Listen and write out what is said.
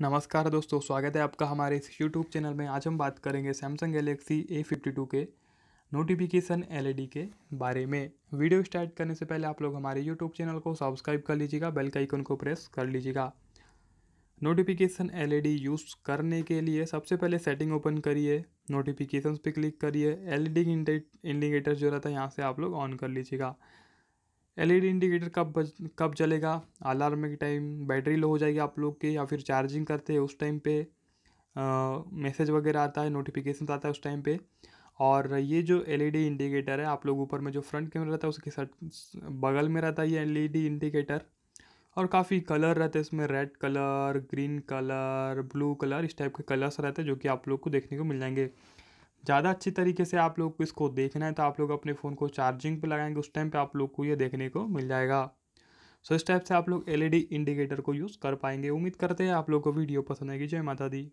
नमस्कार दोस्तों स्वागत है आपका हमारे इस यूट्यूब चैनल में आज हम बात करेंगे Samsung Galaxy A fifty two के नोटिफिकेशन एल e के बारे में वीडियो स्टार्ट करने से पहले आप लोग हमारे यूट्यूब चैनल को सब्सक्राइब कर लीजिएगा बेल का आइकन को प्रेस कर लीजिएगा नोटिफिकेशन एल यूज़ करने के लिए सबसे पहले सेटिंग ओपन करिए नोटिफिकेशन पे क्लिक करिए एल ई इंडिकेटर जो रहता है यहाँ से आप लोग ऑन कर लीजिएगा एलईडी इंडिकेटर कब बज कब जलेगा अलार्म के टाइम बैटरी लो हो जाएगी आप लोग की या फिर चार्जिंग करते हैं उस टाइम पे मैसेज वगैरह आता है नोटिफिकेशन आता है उस टाइम पे और ये जो एलईडी इंडिकेटर है आप लोग ऊपर में जो फ्रंट कैमरा रहता है उसके सट बगल में रहता है ये एलईडी इंडिकेटर और काफ़ी कलर रहते हैं इसमें red colour green colour blue colour इस टाइप के कलर्स रहते हैं जो कि आप लोग को देखने को मिल जाएंगे ज़्यादा अच्छी तरीके से आप लोग को इसको देखना है तो आप लोग अपने फ़ोन को चार्जिंग पे लगाएंगे उस टाइम पे आप लोग को ये देखने को मिल जाएगा सो इस टाइप से आप लोग एलईडी इंडिकेटर को यूज़ कर पाएंगे उम्मीद करते हैं आप लोग को वीडियो पसंद आएगी जय माता दी